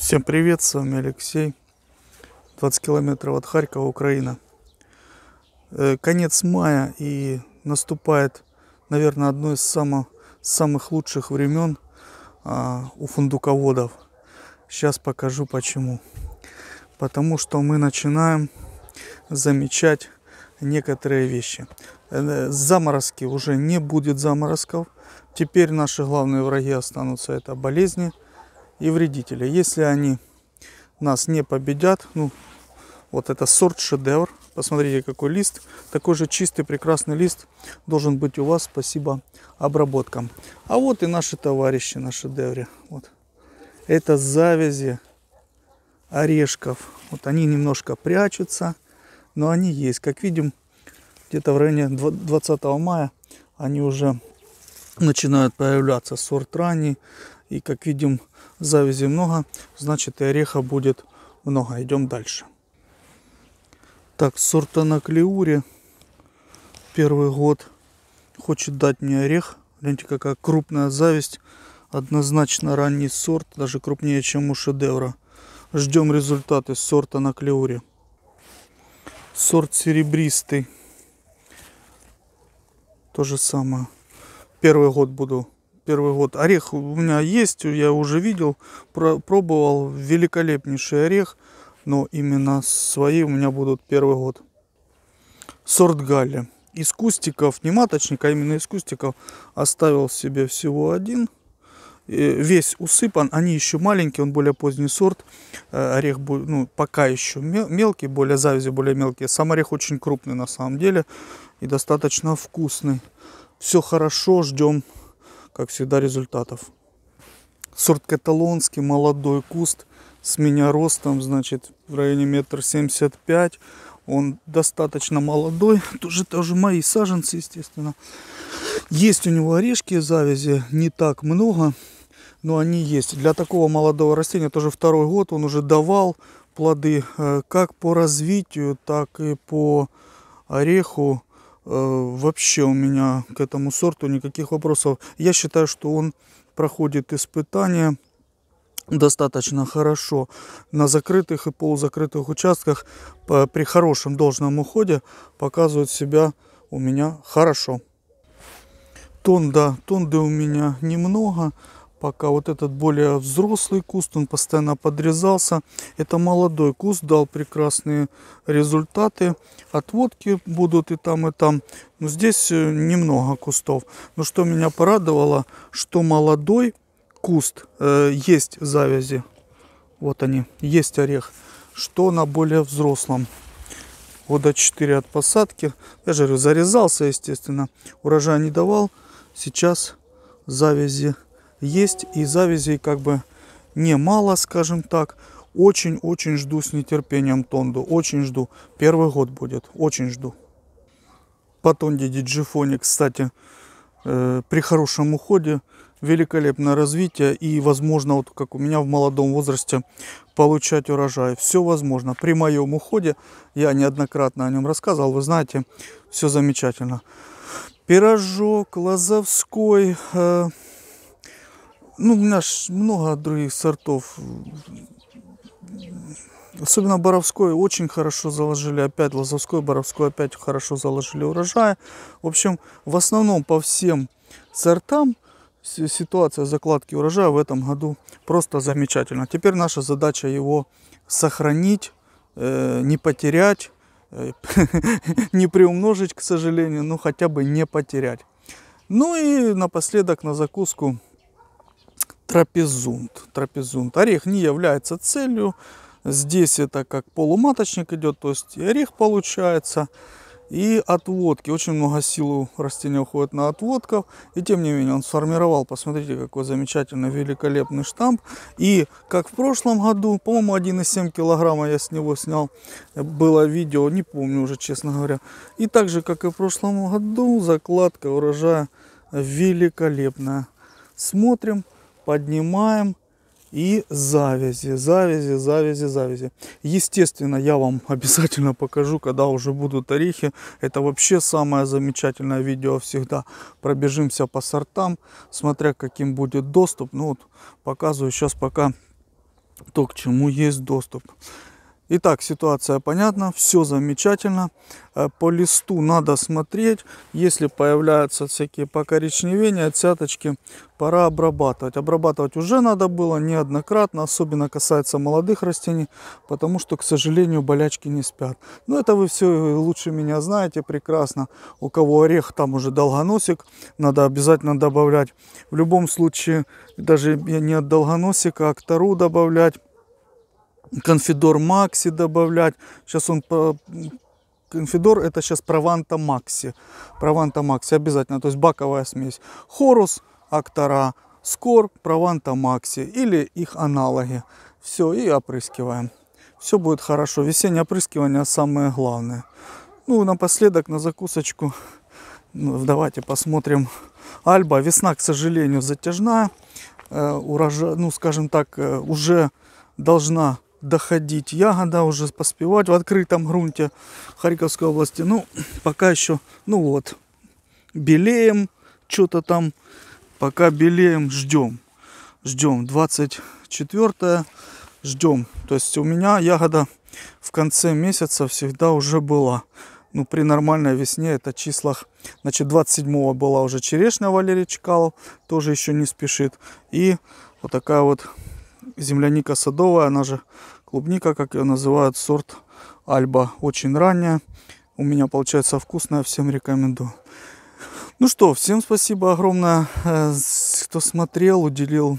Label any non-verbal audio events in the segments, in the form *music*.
Всем привет, с вами Алексей. 20 километров от Харькова, Украина. Э, конец мая и наступает, наверное, одно из самых, самых лучших времен а, у фундуководов. Сейчас покажу почему. Потому что мы начинаем замечать некоторые вещи. Э, э, заморозки уже не будет заморозков. Теперь наши главные враги останутся это болезни – и вредители. Если они нас не победят, ну, вот это сорт шедевр. Посмотрите, какой лист. Такой же чистый, прекрасный лист должен быть у вас. Спасибо обработкам. А вот и наши товарищи на шедевре. Вот. Это завязи орешков. Вот они немножко прячутся, но они есть. Как видим, где-то в районе 20 мая они уже начинают появляться. Сорт ранний, и как видим, завязи много, значит и ореха будет много. Идем дальше. Так, сорта на клеуре. Первый год хочет дать мне орех. Гляньте, какая крупная зависть. Однозначно ранний сорт, даже крупнее, чем у шедевра. Ждем результаты сорта на клеуре. Сорт серебристый. То же самое. Первый год буду первый год. Орех у меня есть, я уже видел, про пробовал. Великолепнейший орех, но именно свои у меня будут первый год. Сорт Галли. Из кустиков, не маточника, а именно из кустиков оставил себе всего один. Весь усыпан, они еще маленькие, он более поздний сорт. Э, орех ну, пока еще мелкий, более завязи, более мелкие. Сам орех очень крупный на самом деле и достаточно вкусный. Все хорошо, ждем как всегда, результатов. Сорт каталонский, молодой куст с меня ростом, значит, в районе метр семьдесят пять. Он достаточно молодой, *laughs* тоже, тоже мои саженцы, естественно. Есть у него орешки завязи, не так много, но они есть. Для такого молодого растения тоже второй год, он уже давал плоды э, как по развитию, так и по ореху Э, вообще у меня к этому сорту никаких вопросов. Я считаю, что он проходит испытания достаточно хорошо на закрытых и полузакрытых участках при хорошем должном уходе показывает себя у меня хорошо. Тонда, тонды у меня немного, Пока вот этот более взрослый куст, он постоянно подрезался. Это молодой куст, дал прекрасные результаты. Отводки будут и там, и там. Но здесь э, немного кустов. Но что меня порадовало, что молодой куст, э, есть завязи. Вот они, есть орех. Что на более взрослом года 4 от посадки. Я же говорю, зарезался, естественно. Урожай не давал. Сейчас завязи есть и завязей как бы немало, скажем так. Очень-очень жду с нетерпением Тонду, очень жду. Первый год будет, очень жду. По Тонде диджифоне, кстати, э, при хорошем уходе великолепное развитие и возможно, вот как у меня в молодом возрасте, получать урожай. Все возможно. При моем уходе, я неоднократно о нем рассказывал, вы знаете, все замечательно. Пирожок, Лозовской, э, ну, у меня ж много других сортов. Особенно Боровской очень хорошо заложили опять. Лозовской, Боровской опять хорошо заложили урожай. В общем, в основном по всем сортам ситуация закладки урожая в этом году просто замечательна. Теперь наша задача его сохранить, э, не потерять, э, *laughs* не приумножить, к сожалению, но хотя бы не потерять. Ну и напоследок на закуску трапезунт. Трапезунт. Орех не является целью. Здесь это как полуматочник идет, то есть орех получается. И отводки. Очень много сил у растения уходит на отводков. И тем не менее он сформировал, посмотрите, какой замечательный, великолепный штамп. И как в прошлом году, по-моему, 1,7 килограмма я с него снял. Было видео, не помню уже, честно говоря. И так же, как и в прошлом году, закладка урожая великолепная. Смотрим поднимаем и завязи, завязи, завязи, завязи. Естественно, я вам *laughs* обязательно покажу, когда уже будут орехи. Это вообще самое замечательное видео всегда. Пробежимся по сортам, смотря каким будет доступ. Ну вот показываю сейчас пока то, к чему есть доступ. Итак, ситуация понятна, все замечательно. Э, по листу надо смотреть, если появляются всякие покоричневения, цяточки, пора обрабатывать. Обрабатывать уже надо было неоднократно, особенно касается молодых растений, потому что, к сожалению, болячки не спят. Но это вы все лучше меня знаете прекрасно. У кого орех, там уже долгоносик, надо обязательно добавлять. В любом случае, даже не от долгоносика, а к тару добавлять конфидор Макси добавлять. Сейчас он по... конфидор, это сейчас Прованта Макси. Прованта Макси обязательно, то есть баковая смесь. Хорус, Актора, Скор, Прованта Макси или их аналоги. Все, и опрыскиваем. Все будет хорошо. Весеннее опрыскивание самое главное. Ну, напоследок на закусочку. Ну, давайте посмотрим. Альба. Весна, к сожалению, затяжная. Э, урожай, ну, скажем так, э, уже должна доходить. Ягода уже поспевать в открытом грунте Харьковской области. Ну, пока еще, ну вот, белеем, что-то там, пока белеем, ждем. Ждем 24 ждем. То есть у меня ягода в конце месяца всегда уже была. Ну, при нормальной весне это числах. Значит, 27 была уже черешня Валерий Чкалов. Тоже еще не спешит. И вот такая вот земляника садовая, она же клубника, как ее называют, сорт Альба. Очень ранняя. У меня получается вкусная, всем рекомендую. Ну что, всем спасибо огромное, э, кто смотрел, уделил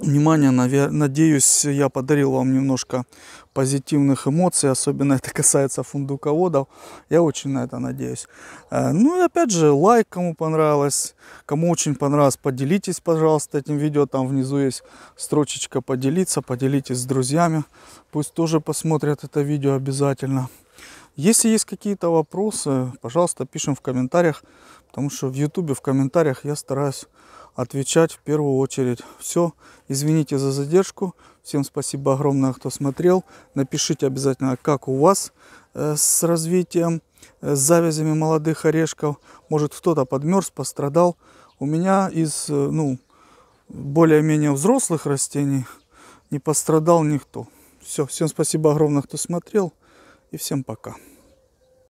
внимание. Надеюсь, я подарил вам немножко позитивных эмоций, особенно это касается фундуководов. Я очень на это надеюсь. Э, ну и опять же, лайк, кому понравилось. Кому очень понравилось, поделитесь, пожалуйста, этим видео. Там внизу есть строчечка «Поделиться», поделитесь с друзьями. Пусть тоже посмотрят это видео обязательно. Если есть какие-то вопросы, пожалуйста, пишем в комментариях, потому что в ютубе в комментариях я стараюсь отвечать в первую очередь. Все, извините за задержку. Всем спасибо огромное, кто смотрел. Напишите обязательно, как у вас э, с развитием, э, с завязями молодых орешков. Может кто-то подмерз, пострадал. У меня из э, ну, более-менее взрослых растений не пострадал никто. Все, всем спасибо огромное, кто смотрел. И всем пока.